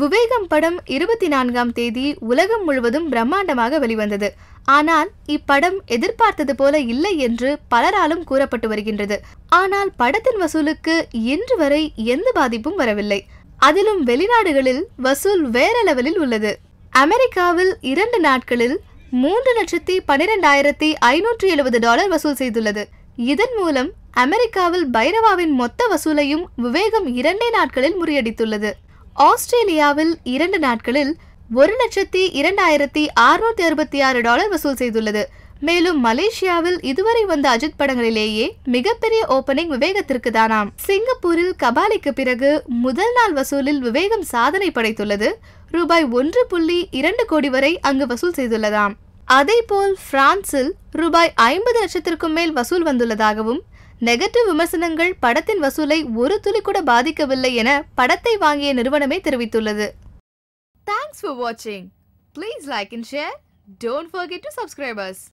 விவேகம் படம் இருபத்தி நான்காம் தேதி உலகம் முழுவதும் பிரம்மாண்டமாக வெளிவந்தது ஆனால் இப்படம் எதிர்பார்த்தது போல இல்லை என்று பலராலும் கூறப்பட்டு வருகின்றது ஆனால் படத்தின் வசூலுக்கு இன்று வரை எந்த பாதிப்பும் வரவில்லை அதிலும் வெளிநாடுகளில் வசூல் வேற லெவலில் உள்ளது அமெரிக்காவில் இரண்டு நாட்களில் மூன்று லட்சத்தி பனிரெண்டாயிரத்தி ஐநூற்றி எழுபது டாலர் வசூல் செய்துள்ளது இதன் மூலம் அமெரிக்காவில் பைரவாவின் மொத்த வசூலையும் விவேகம் இரண்டே நாட்களில் முறியடித்துள்ளது ஆஸ்திரேலியாவில் இரண்டு நாட்களில் ஒரு லட்சத்தி இரண்டாயிரத்தி அறுநூத்தி அறுபத்தி ஆறு டாலர் வசூல் செய்துள்ளது மேலும் மலேசியாவில் இதுவரை வந்த அஜித் படங்களிலேயே மிகப்பெரிய ஓபனிங் விவேகத்திற்கு தானாம் சிங்கப்பூரில் கபாலிக்கு பிறகு முதல் நாள் வசூலில் விவேகம் சாதனை படைத்துள்ளது ரூபாய் ஒன்று புள்ளி இரண்டு கோடி வரை அங்கு வசூல் செய்துள்ளதாம் அதேபோல் பிரான்சில் ரூபாய் ஐம்பது லட்சத்திற்கும் மேல் வசூல் வந்துள்ளதாகவும் நெகட்டிவ் விமர்சனங்கள் படத்தின் வசூலை ஒரு துளி கூட பாதிக்கவில்லை என படத்தை வாங்கிய நிறுவனமே தெரிவித்துள்ளது தேங்க்ஸ் ஃபார் வாட்சிங் please like and share don't forget to subscribers